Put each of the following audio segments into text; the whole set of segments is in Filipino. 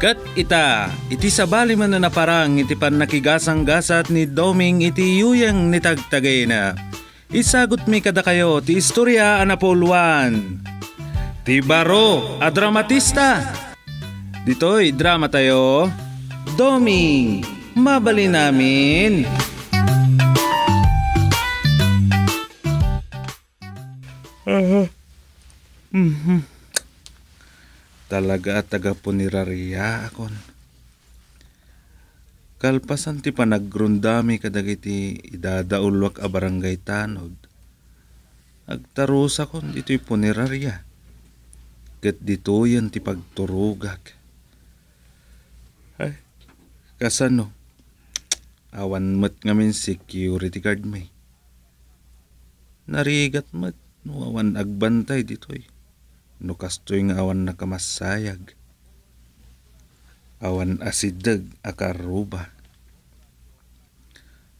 Kat ita, iti sabali man na naparang iti panakigasang gasat ni Doming iti yuyang nitagtagay na. Isagot mi kada kayo ti istorya anapoluan. Ti baro a dramatista. Ditoy drama tayo. Doming, mabali namin. Uh-huh. Mm-hmm talaga at taga punirariya akon. Kalpasan ti panagrundami kadagiti idadaulwak a barangay tanod. Agtarusa kon dito'y punirariya. Kat dito yan ti pagturugak. Ay, kasano? Awan mat ngamin security guard may. Narigat mat, awan agbantay dito'y no kastoy nga awan nakamasayag awan asidag akaruba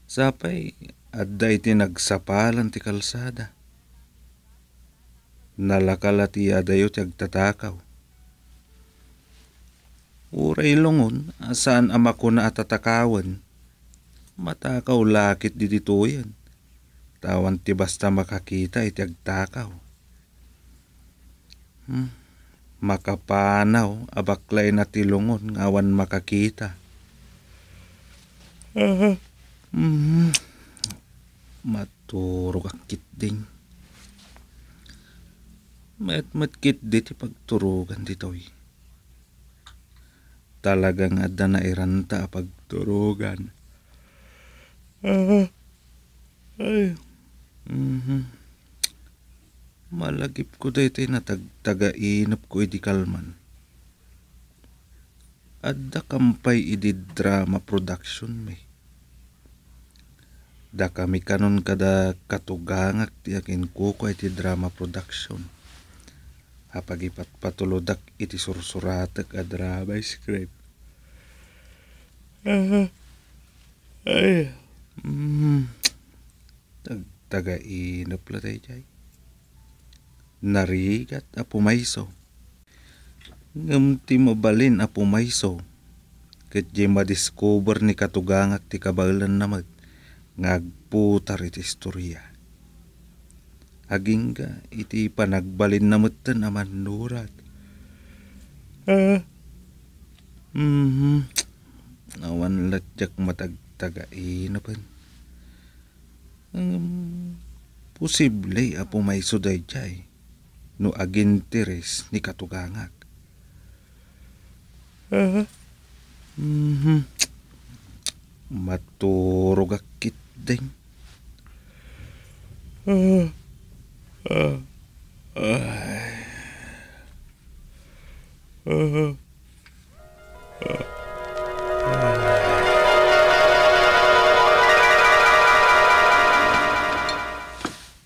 sapay adda iti nagsapalan ti kalsada nalakal ti adayo ti agtatakaw uray longon saan ama ko na atatakawan matakaw lakit diditoyan tawan ti basta makakita iti agtakaw Hmm. Makapanaw, abaklay na tilungon, ngawan makakita. Uh-huh. Mm-hmm. Maturog ang kitding. Matmatkit matkit diti pagturugan ditoy. Talagang ada na iranta pagturugan. Uh-huh. Ay. Mm-hmm malagip ko daytoy eh, na tagtagainap ko idi eh, kalman. Adda kampay idi drama production me. Da kami kanon kada katugangak ti akin kuko iti drama production. Hapag ipatpatulodak iti sursuratak a drama script. Uh, ay. Mm. Tag taga la tayo narigat a pumayso. Ngamti mabalin a pumayso. Ket di madiscover ni katugangak ti kabalan namag ngagputar iti istorya. Aging ka iti panagbalin namatan aman nurat. Ah. Mm-hmm. Awan latyak matagtaga inapan. Eh, um, posible apo may suday jay no agintiris ni katugangak. Uh -huh. mm -hmm. Maturog akit ding. Uh -huh. Uh -huh.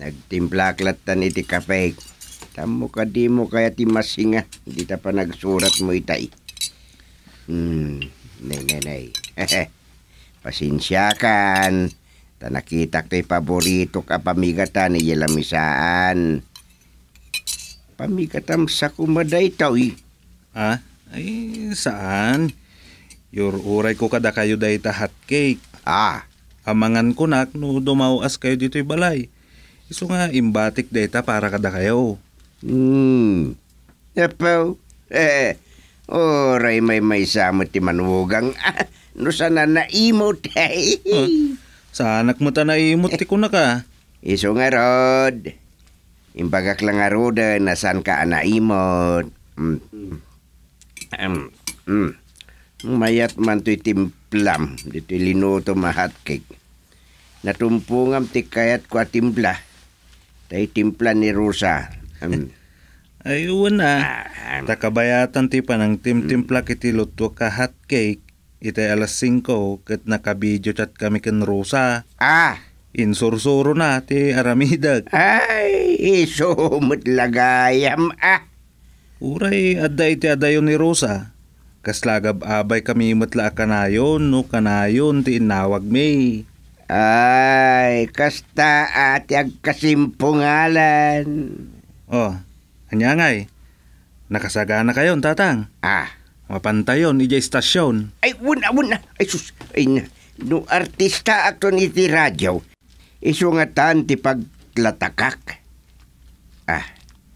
Nagtimpla aklat tan iti kape. Tamo ka di mo kaya ti masinga. Hindi ta pa nagsurat mo itay. Hmm, nay nay nay. Pasinsyakan. Ta nakita kay paborito ka pamigata ni Yelamisaan. Pamigatam sa kumaday taw eh. Ah? Ay, saan? Your uray ko kada kayo day ta hot cake. Ah. Amangan ko nak no dumawas kayo dito'y balay. Iso nga imbatik data para kada kayo. Hmm. Apaw, eh, oray may may samot ti manugang. Ah, no sana naimot, eh. Hmm. Sanak mo ta naimot ti eh. kuna ka. Iso nga rod. Imbagak lang nga rod eh, na saan ka naimot. Mm. Um, mm. Mayat man to'y timplam, dito'y linuto mahat cake. Natumpungam ti kayat ko timpla. Tay timpla ni Rosa, I Ayun na. Takabayatan ti panang timtimpla mm. kiti lutwa ka hot cake. Ite alas 5 kat nakabidyo chat kami ken Rosa. Ah! Insursuro na ti aramidag. Ay, isumot lagayam ah. Uray aday ti adayon ni Rosa. Kaslagab abay kami matla kanayon no kanayon ti inawag may. Ay, kasta at ag kasimpungalan. Oh, anyangay. Nakasagana kayon, tatang. Ah. Mapantayon, ijay istasyon. Ay, wuna, wuna. Ay, sus. Ay, na. No artista ato ni ti radyo. Isungatan ti paglatakak. Ah,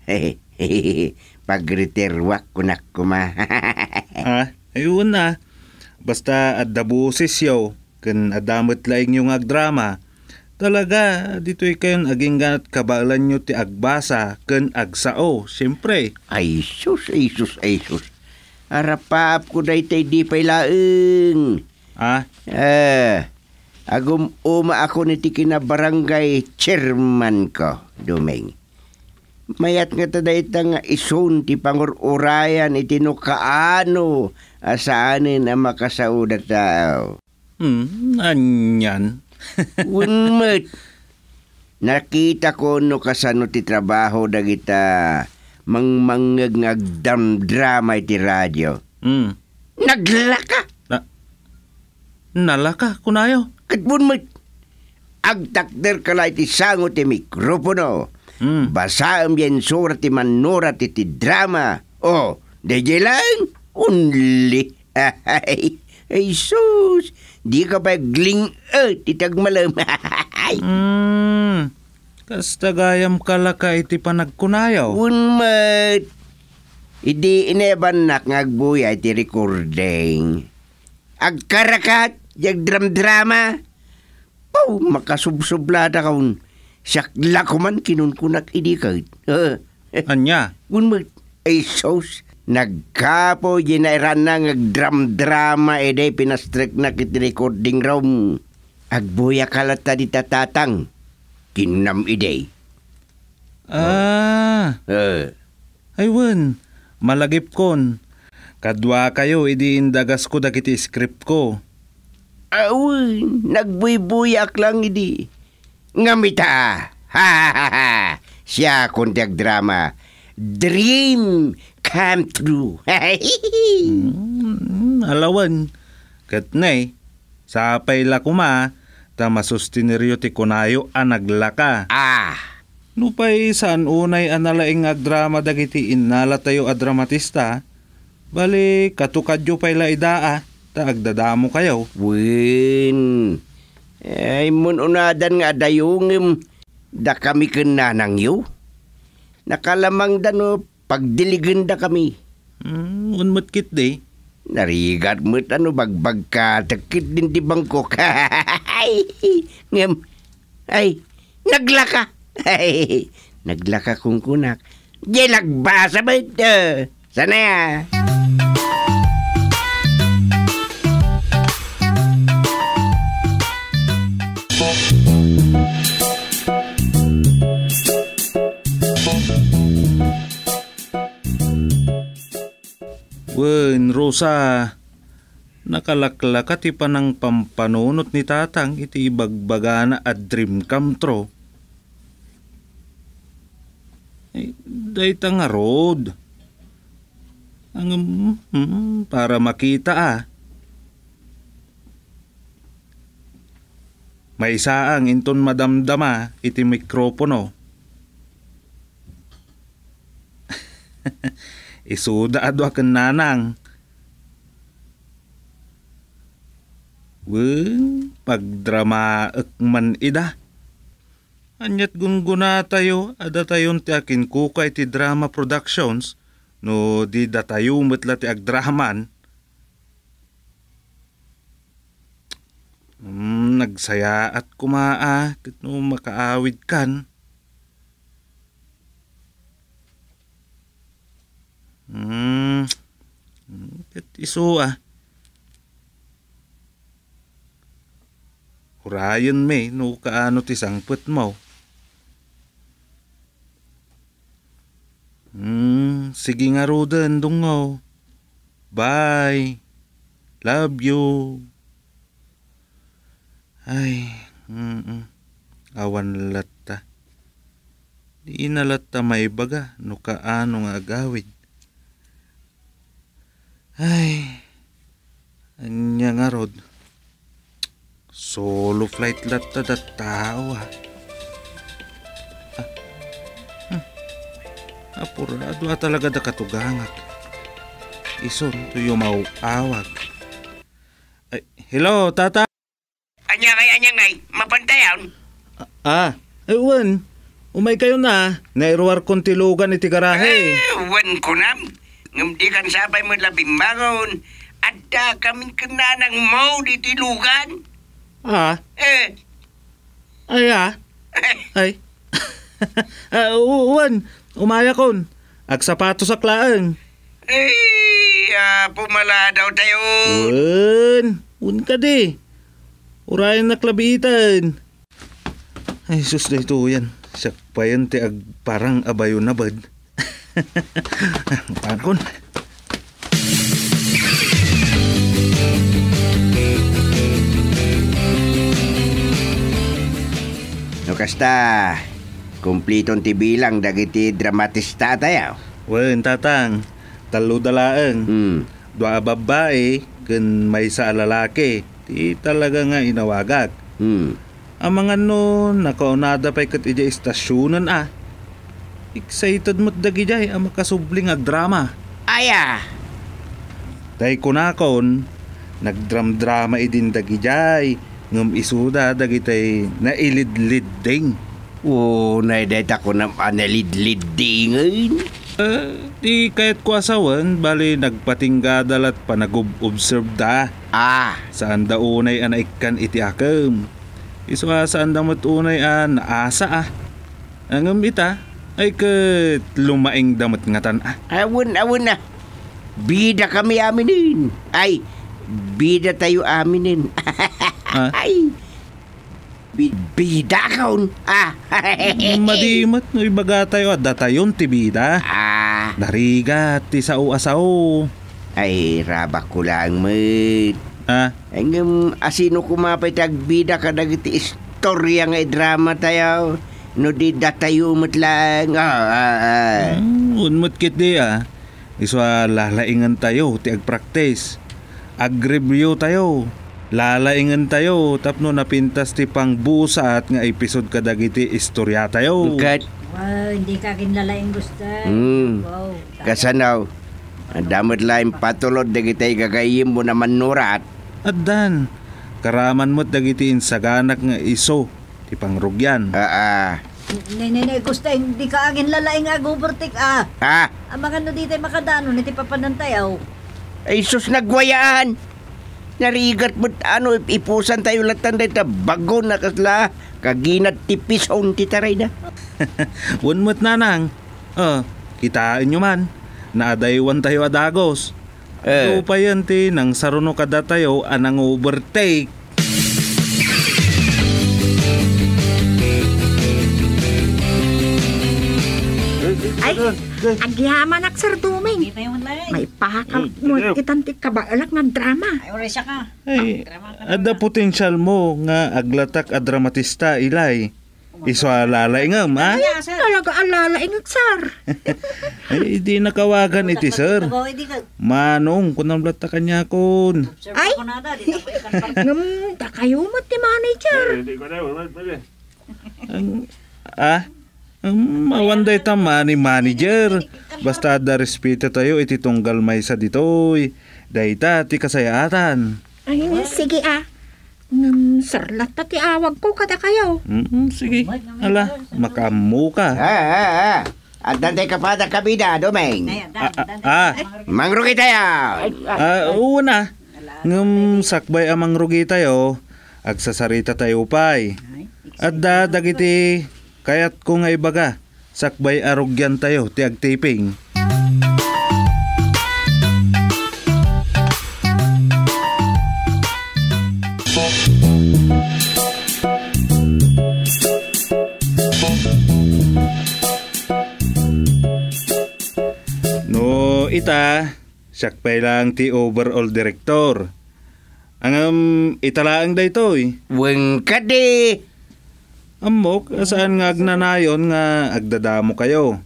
hehehe. He, Pagreterwak ko na kuma. ah, ayun na. Basta at dabusis yo. Kan adamot laing yung agdrama. drama Talaga, dito'y kayon aging ganat kabalan nyo ti agbasa ken agsao, siyempre. Ay sus, ay sus, ay sus. Arapap ko day tay di pa'y laeng. Ah? Eh, agum uma ako ni ti kinabarangay chairman ko, Dumeng. Mayat nga taday nga isun ti pangururayan iti no kaano asaanin ang makasaudat tao. Hmm, anyan. Unmat. Nakita ko no kasano ti trabaho dagita mangmangag ngagdam drama iti radyo. Mm. Naglaka. Na nalaka kunayo. Katbun mat. Agtakder kala iti sango ti mikropono. Mm. Basaam yan sura ti manura ti drama. Oh, DJ Unli. Ay sus, di ka pa gling uh, titag malam. mm. Kas tagayam kalaka iti panagkunayaw. Unmat. Idi ineban nak ngagbuya iti recording. Agkarakat, dram-drama. Pau, makasubsublada kaun. Sakla ko man kinunkunak idi kahit. Eh. Anya? Unmat. Ay sus, Nagkapo ginairan na ngagdram-drama ede eh, pinastrek na kiti recording room. Agbuya kalata di tatatang. Kinam ide. Eh, ah. Uh. Aywan, malagip kon. Kadwa kayo, idi indagas ko da kiti script ko. Aw, nagbuybuyak lang idi. Ngamita. Ha ha ha. Siya kundi drama. Dream come true. mm, alawan, katnay, sapay lakuma, ta masustineryo ti kunayo a naglaka. Ah! Nupay saan unay analaing nga drama dagiti innala tayo a dramatista, bali katukadyo pay laidaa, ta agdadamo kayo. Win! Ay mununadan nga dayungim, da kami kananang yu. Nakalamang danop pagdiliganda kami. Mm, unmat kit day. Narigat mo't ano bagbag ka, takit din di Bangkok. ay, ngam, ay, naglaka. Ay, naglaka kung kunak. Di nagbasa ba ito? Sana ya. sa nakalaklakat ipa ng pampanunot ni tatang iti ibagbaga at dream come true. Ay, dayta nga road. Ang, mm, para makita ah. May ang inton madamdama iti mikropono. Isuda adwa kan nanang Weng, pagdrama ekman ida. Anyat gunguna tayo, ada tayon ti akin kukay ti drama productions, no di da tayo matla ti agdraman. Mm, nagsaya at kumaa, no makaawid kan. Hmm, hmm iso ah. Kurayon may, no kaano ti sangput mo. Hmm, sige nga ruda, dungaw. Oh. Bye. Love you. Ay, mm-mm. awan latta. Di inalatta may baga, no kaano nga gawid. Ay, anya nga rod. Solo flight lahat na datao ah. Hmm. Apurado ah, talaga da katugangak. Ison to yung mauawag. Ay, hello, tata. Anya kay anya nay, mapantayan? Ah. Ah, ah, ewan. Umay kayo na, nairuar kong tilugan iti garahe. Eh, ewan ko na. Ngamdikan sabay mo labing bangon. At da kaming kananang mau di tilugan. Ah. Eh. Ay eh. ah. Ay. uh, uwan, umaya kon. Ag sapato sa klaan. Eh, Ay, uh, pumala daw tayo. Un, un ka di. Urayan na klabitan. Ay, sus na ito yan. Sakpayan ti ag parang abayo na bad. Paano kon? kasta kumplitong tibilang dagiti dramatis tatay. Wen tatang, talo dalaang. Mm. Dua babae ken may sa lalaki. Ti talaga nga inawagak. Mm. Ang mga no, nakaunada pa ikat ija istasyonan ah. Excited mo't dagijay eh, ang makasubling ag drama. Aya! Day kunakon, nagdram-drama idin dagijay eh ng isuda dagitay nailidlid ding. O, naideta ko na analidlid ah, ding. Uh, ah, di kahit ko asawan, bali nagpatinggadal at panagob observe da. Ah! Saan da unay ang naikan iti akam. Iso ah, saan da matunay an naasa ah. Ang ita, ay kat lumaing damot nga tan Awun, ah. Awon, na. Bida kami aminin. Ay, bida tayo aminin. Ah. Ay! Bida kaun. Ah. Madimat no ibaga tayo at ah. datayon ti bida. Ah. Dariga ti sao asao. Ah, Ay rabak ko lang met. Ah. Ang asino kumapay tagbida kadag ti istorya nga drama tayo. No di datayo met lang. Ah. ah, ah. Mm, unmat kit ah. Iswa lalaingan tayo ti agpraktis. Agrebyo tayo. Lalaingan tayo tapno napintas ti pangbusa at nga episode kadagiti istorya tayo. Kat. Wow, hindi ka kinlalaing gusto. Mm. Wow. Tayo. Kasanaw. Ang damit lain patulod dagiti gagayim mo naman nurat. Adan, karaman mo dagiti insaganak nga iso ti pangrugyan. Aa. Ah, ah. Nay, nay, nay, gusto hindi ka agin lalaing agubertik ah. Ha? Ang ah, mga no dito makadano, niti papanantayaw. Ay, sus, nagwayaan! narigat mo ano ipusan tayo latan day ta bago na kasla kaginat tipis on titaray na one month na nang uh, oh, kitain nyo man naadaywan tayo adagos eh. Ano ti nang saruno kada tayo anang overtake Agyaman ak sir duming. May eh. pahakal mo itantik ka ba drama. Ay, oras ka. Ay, ah, ada potential mo nga aglatak a dramatista ilay. Iso alalay nga, ma? Ano Ay, talaga alalay nga, sir. Ay, di nakawagan ano, iti, sir. Eh, Manong, kunang blata ka niya kun. Ay, ngam, da kayo mo ti manay, sir. Ang, ah, Um, mm, awanday ta mani manager. Basta da respeto tayo iti tunggal may sa ditoy. Dayta ti kasayaatan. Ay, sige ah. Mm, sarlat pa ti awag ko kada kayo. Mm, sige. Ala, makamu ka. Ah, ah, ah. At dantay ka pa da kabida, Domeng. Ah, ah, ah, Mangrugi tayo. Ah, una. Ngum sakbay amang rugi tayo. Agsasarita tayo upay. At da dagiti Kayat ko nga ibaga, sakbay arugyan tayo ti agtaping. No, ita, sakbay lang ti overall director. Ang um, italaang daytoy. Wengkade! Amok, asaan nga agnanayon nga agdadamo kayo?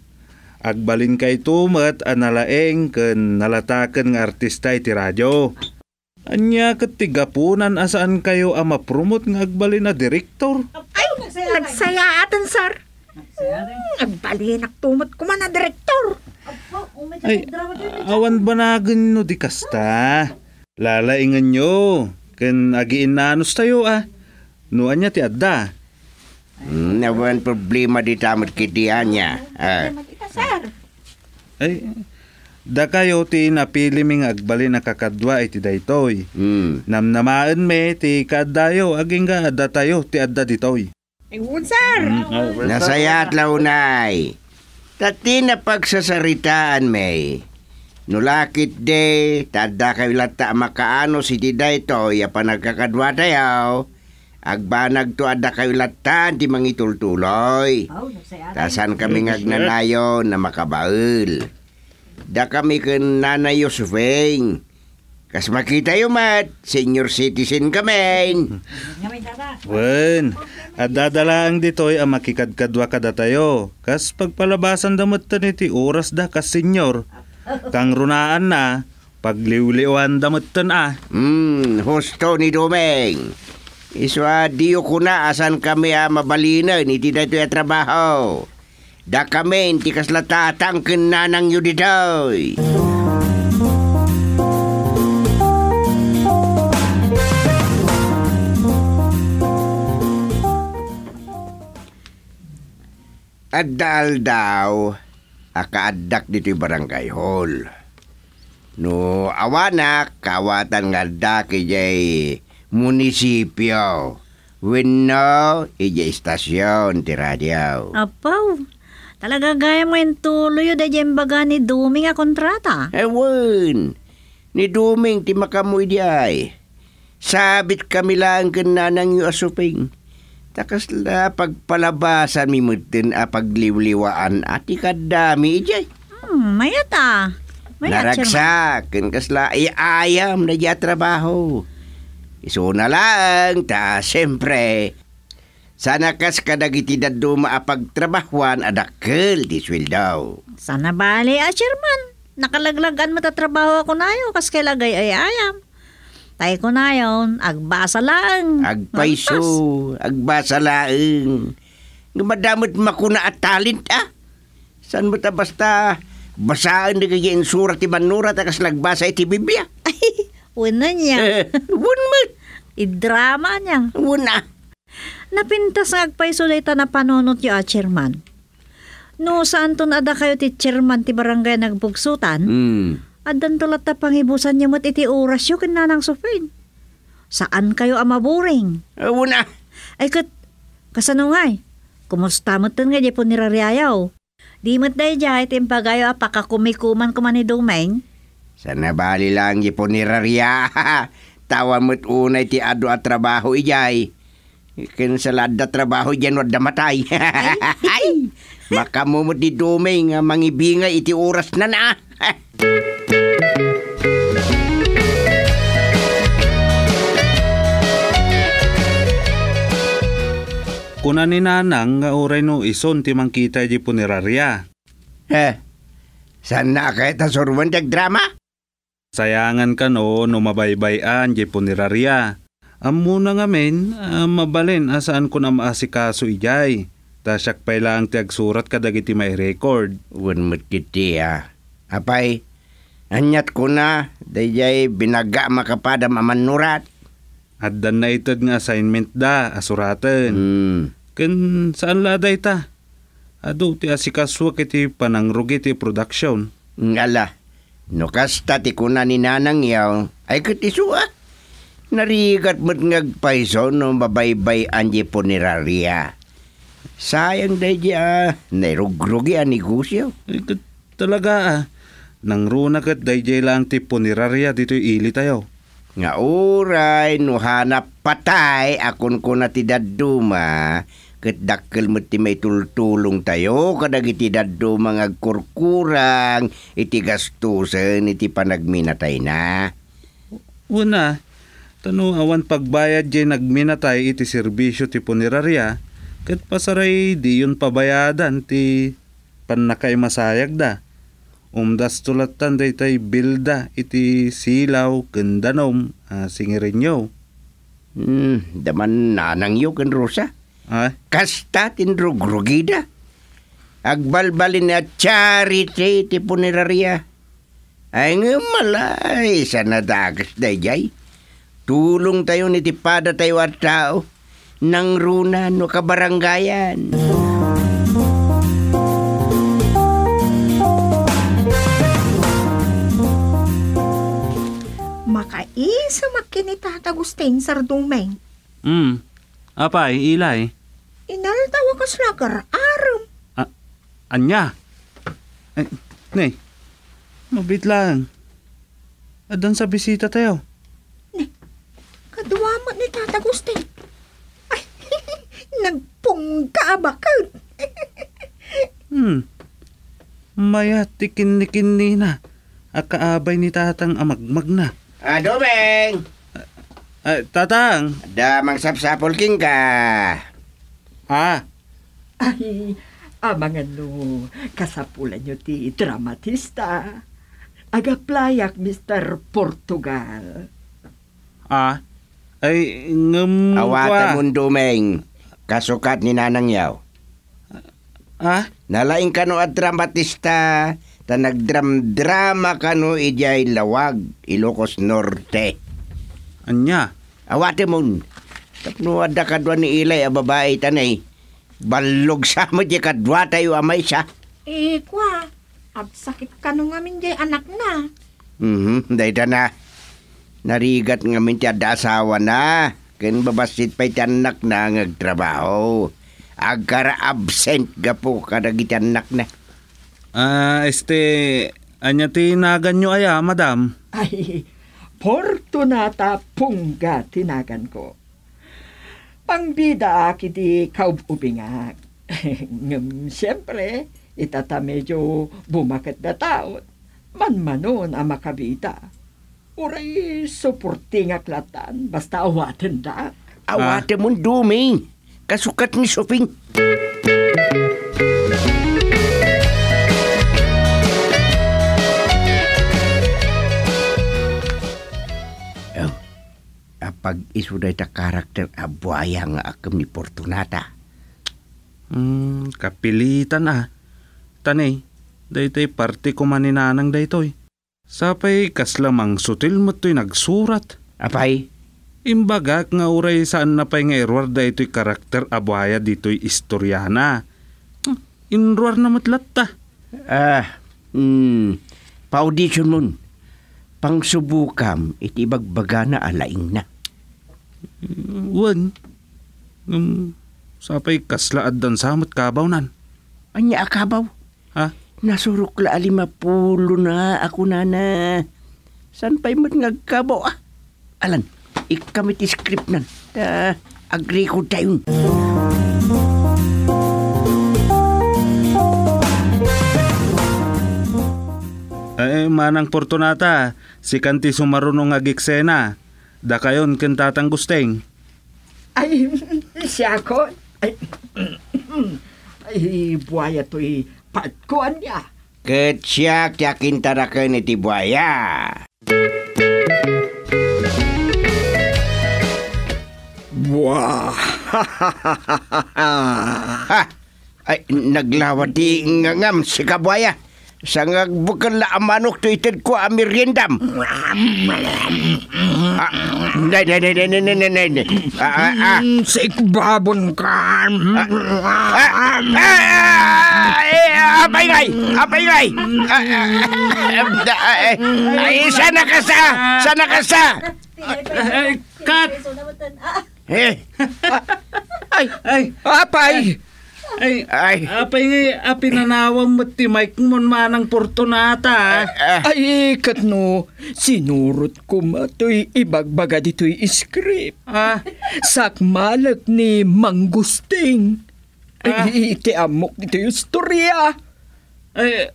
Agbalin kay tumat analaeng ken nalataken ng artista iti radyo. Anya katigapunan asaan kayo ama promote ng agbalin na direktor? Ay, nagsaya atin sir. Agbalin ak tumat kuma na direktor. Ay, awan ba na no di kasta? Lalaingan nyo, ken agiinanos tayo ah. Nuan niya ti adda. Mm, problema di tamat kitianya. Ah. Ay, da kayo ti napili ming agbali na kakadwa iti daytoy. Mm. Namnamaan me ti kadayo aging ga adda tayo ti adda ditoy. Ingun sir. Mm. Nasayat launay. Tati na pagsasaritaan me. Nulakit de, tadda kayo lata makaano si ti daytoy apan nagkakadwa tayo. Agbanag to ada kayo latan di mangitultuloy. Oh, Tasan kami ngagnanayo na makabaul. Da kami ken nanay Yosufeng. Kas makita yo mat, senior citizen kami. Wen, at dadalaang ditoy ang ah, makikadkadwa kada tayo. Kas pagpalabasan damot taniti oras da kas senior. Kang runaan na, pagliwliwan damot tan ah. Hmm, husto ni Domeng. Iswa, diyo ko na asan kami ha ah, mabalina, hindi na ito trabaho. Da kami, hindi latatang kinanang yun ditoy. Adal daw, akaadak dito'y barangay hall. No, awana, kawatan nga da kay munisipyo. Wino, ija istasyon ti radyo. Apaw, talaga gaya mo yung tuloy yun dahil yung baga ni Duming a kontrata. Ewan, ni Duming ti makamoy di ay. Sabit kami lang nang yu asuping. Takas la pagpalabasan mi mutin a ah, pagliwliwaan at ikadami ijay. Hmm, mayata. Mayat, Naragsak, kasla iayam na diya trabaho Iso na lang, ta siyempre. Sana kas kadagitidad do maapagtrabahuan adakkel di sweldo. Sana bali, Asherman. Nakalaglagan matatrabaho ako na yun kas kailagay ay ayam. Tay ko na yun, agbasa lang. Agpaiso, agbasa lang. Gumadamot makuna at talent ah. San mo ta basta basaan na kaya insurat ti manura kas nagbasa iti Biblia. Wuna niya. Eh, wun mat. Idrama niya. Una. Napintas nga agpaisulayta na panunot yu a ah, chairman. No, saan to ada kayo ti chairman ti barangay nagbugsutan? Mm. Adan tulat na pangibusan niya mo't iti oras yu kinanang sufin. Saan kayo amaburing? Ah, uh, eh, una. Ay kat, kasano ngay? Kumusta mo nga di po nirariayaw? Di mo't dahi dya, itimpagayo apakakumikuman ah, kumani dumeng? Sana bali lang ni iponirarya. Tawa mo't unay ti ado at trabaho ijay. Kinsalad da trabaho dyan wad damatay. Ay! Makamumot ni Dumay nga mangibingay iti oras na na. Kuna ni Nanang nga oray no ison ti mangkita di punerarya. Eh, saan na kaya tasurwan drama? Sayangan ka no, no mabaybayan, di punerarya. Amuna ngamin, uh, ah, mabalin asaan ko na maasikaso ijay. Tasyak pa lang ti agsurat ka dagiti may record. Wan matkiti ha. Apay, anyat ko na, dayjay binaga makapada mamanurat. Haddan na itod nga assignment da, asuraten. Hmm. Ken saan la day ta? Ado ti asikaswa kiti panangrugiti production. Ngala. No kasta ti kuna ni nanang yaw, ay katisuak. Narigat mo't ngagpaiso no babaybay anji puneraria. Sayang dahi di ah, nairugrogi ang negosyo. Ay, talaga ah. Nang runa kat dahi lang ti puneraria dito ili tayo. Nga uray, no hanap patay akon ko na ti daduma Kat dakkel mati may tultulong tayo kadag iti daddo mga kurkurang iti gastusan iti panagminatay na. Una, tano awan pagbayad jay nagminatay iti serbisyo ti punerarya kat pasaray di yun pabayadan ti panakay masayag da. Umdas tulatan daytay bilda iti silaw kendanom uh, ah, singirinyo. Hmm, daman nanang yu ken Rosa Huh? Kasta tinrugrugida. Agbalbalin na charity ti puneraria. Ay nga malay, sa nadagas na Tulong tayo ni tipada tayo at tao ng runa no kabaranggayan. Makaisa makinitata Agustin Sardumeng. Hmm. Apay, ilay maslakar aram. Ah, anya? Ay, eh, nay, mabit lang. Adan sa bisita tayo. Nay, kaduwamat ni Tata Gusti. Ay, nagpungka ba ka? hmm, maya tikin-nikin ni na. Akaabay ni tatang amagmag na. Adobeng! Ah, ah, tatang! Da, magsapsapol king ka. Ah, ay, amangan no, kasapulan nyo ti dramatista. Agaplayak, Mr. Portugal. Ah, ay, ngam Awata mong dumeng. Kasukat ni Nanang Yaw. Ah? Nalaing ka at dramatista. Ta nagdram-drama kano no ijay lawag, Ilocos Norte. Anya? Awate mong. Tapno adda ni Ilay, a babae tanay. Balog sa mo di kadwa tayo amay siya. Eh, kwa. Absakit ka nung amin di anak na. Mm mm dahil na. Narigat nga min ti asawa na. Kin babasit pa ti anak na ngagtrabaho. Agar absent ga po kadagiti anak na. Ah, uh, este... Anya ti nagan nyo aya, madam? Ay, Fortunata Punga tinagan ko pangbida di kaububingak. Ngam, siyempre, itata medyo bumakit na tao. Manmanon ang makabita. Uray, suporting aklatan, basta awatin da. Awate ah. mong duming. Kasukat ni Shopping. pag-isuday ta karakter a ah, buhaya nga akam ni Fortunata. Hmm, kapilitan ah. Tanay, daytoy parte ko maninanang daytoy. Sapay kas sutil mo to'y nagsurat. Apay? Imbagak nga uray saan na pa'y nga erwar daytoy karakter a buhaya dito'y istoryana. Hmm, inruar na matlat ta. Ah, hmm, pa-audition nun. Pangsubukam iti na alaing na. Wan. Um, sapay kaslaad dan samot kabaw nan. Anya akabaw? Ah, ha? Nasurok la alimapulo na ako na na. San pa'y mo't ngagkabaw ah? Alan, ikamit script nan. Ta, agree ko tayo. Eh, manang Fortunata, si Kanti sumarunong nga giksena. Da kayon ken tatang gusteng. Ay, siya ko. Ay, ay buhaya to'y eh. patkuan niya. Ketsiak yakin tarakan iti buhaya. Wah! ha! Ay, naglawati ngangam si kabuaya. Sangag bukan la amanok to ited ko amiriendam. Ah, nay nay nay nay nay nay nay nay. Ah, ah, ah. Hmm, Sikbabon ka. Ah, ah, ah, apa ingay? Apa ingay? Ay, eh, sana ka sa! Sana ka sa! Eh, kat! Eh! Ay! Ay! Apay! Ay! Ay, ay. Apay nga, apinanawang mo ti Mike mo manang portunata. Ay, ah. ay ikat no, sinurot ko matoy ibagbaga dito'y script. Ah. Sakmalat ni Mangusting. Ah. Ay, itiamok dito'y istorya. Ay,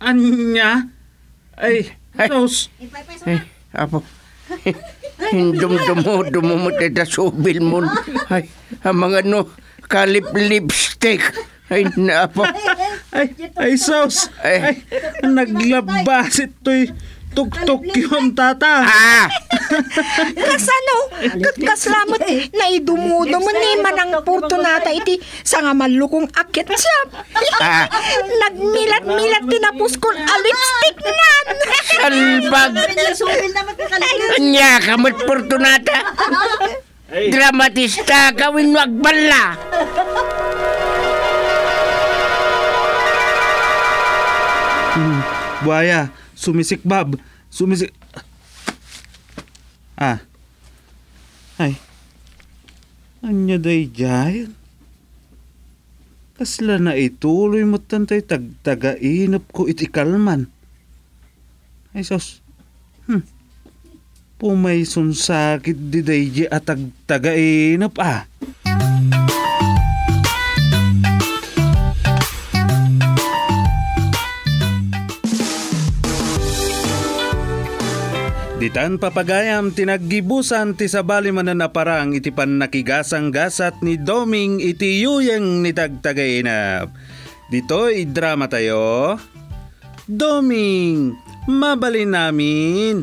anya? Ay, ay. Sos. Ay, apo. Dumdumudumumot ay dasubil mo. Ay, ang mga no, kalip lipstick. Ay, naapo. Ay, ay, sauce. Ay, naglabas ito'y tuktok yun, tata. Ah! Kasano? Katkaslamot na idumudo mo ni manang puto nata iti sa nga malukong akit siya. Ah. Nagmilat-milat tinapos ko a ah, lipstick na. Salbag! Nya, kamot puto nata. Ay. Dramatista, gawin mo agbala. Hmm, Buaya, sumisik bab. Sumisik... Ah. Ay. Anya day dyan? Kasla na ituloy mo tantay tagtagainap ko itikalman. Ay sos. Hmm. Pumayson sakit di dayje at tagtagainap ah. Ditan papagayam tinaggibusan ti sabali mananaparang itipan nakigasang gasat ni Doming iti yuyang ni tagtagainap. Dito idrama tayo. Doming, mabali namin